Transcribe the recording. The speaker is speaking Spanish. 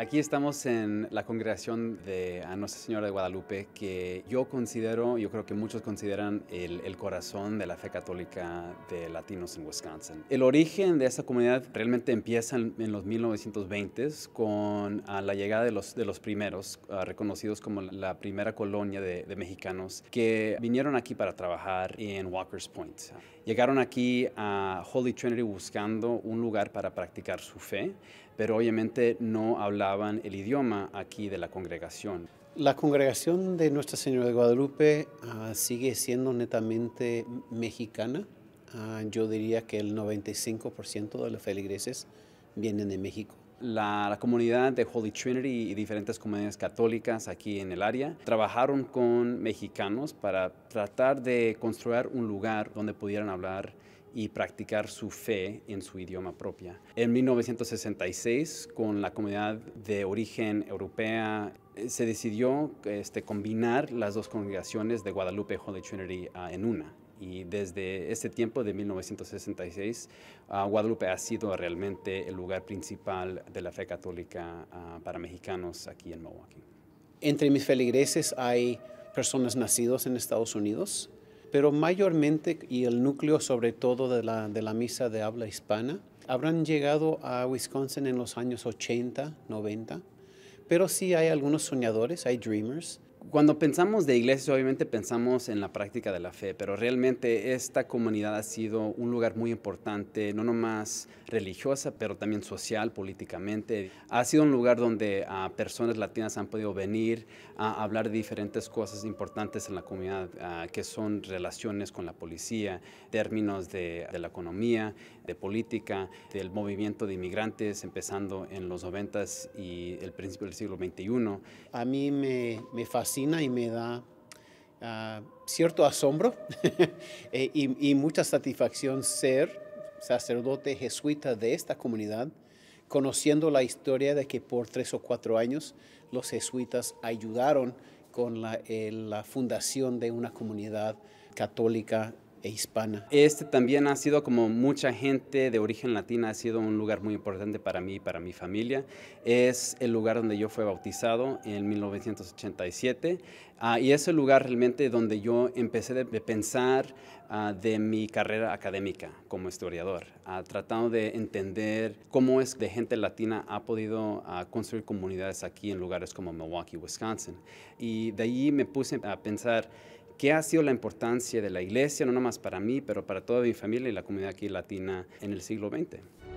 Aquí estamos en la congregación de Nuestra Señora de Guadalupe, que yo considero, yo creo que muchos consideran el, corazón de la fe católica de latinos en Wisconsin. El origen de esta comunidad realmente empieza en, los 1920s con la llegada de los, de los primeros, ah, reconocidos como la primera colonia de, de, mexicanos, que vinieron aquí para trabajar en Walker's Point. Llegaron aquí a Holy Trinity buscando un lugar para practicar su fe, pero obviamente no hablaban el idioma aquí de la congregación. La congregación de Nuestra Señora de Guadalupe ah, sigue siendo netamente mexicana. Ah, yo diría que el 95% de los feligreses vienen de México. la, comunidad de Holy Trinity y diferentes comunidades católicas aquí en el área trabajaron con mexicanos para tratar de construir un lugar donde pudieran hablar y practicar su fe en su idioma propia. En 1966, con la comunidad de origen europea, eh, se decidió este, combinar las dos congregaciones de Guadalupe Holy Trinity ah, en una. Y desde ese tiempo de 1966, ah, Guadalupe ha sido realmente el lugar principal de la fe católica ah, para mexicanos aquí en Milwaukee. Entre mis feligreses hay personas nacidos en Estados Unidos, pero mayormente y el núcleo sobre todo de la, misa de habla hispana habrán llegado a Wisconsin en los años 80, 90, pero sí hay algunos soñadores, hay dreamers, cuando pensamos de iglesias, obviamente pensamos en la práctica de la fe, pero realmente esta comunidad ha sido un lugar muy importante, no nomás religiosa, pero también social, políticamente. Ha sido un lugar donde a ah, personas latinas han podido venir a hablar de diferentes cosas importantes en la comunidad, ah, que son relaciones con la policía, términos de, la economía, de política, del movimiento de inmigrantes, empezando en los 90 y el principio del siglo XXI. A mí me, me fascina y me da ah, cierto asombro eh, y, mucha satisfacción ser sacerdote jesuita de esta comunidad, conociendo la historia de que por tres o cuatro años los jesuitas ayudaron con la, eh, la fundación de una comunidad católica e hispana. Este también ha sido como mucha gente de origen latina, ha sido un lugar muy importante para mí y para mi familia. Es el lugar donde yo fui bautizado en 1987 ah, y es el lugar realmente donde yo empecé de, pensar ah, de mi carrera académica como historiador, tratando de entender cómo es que gente latina ha podido ah, construir comunidades aquí en lugares como Milwaukee, Wisconsin. Y de allí me puse a pensar qué ha sido la importancia de la iglesia, no nomás para mí, pero para toda mi familia y la comunidad aquí latina en el siglo XX.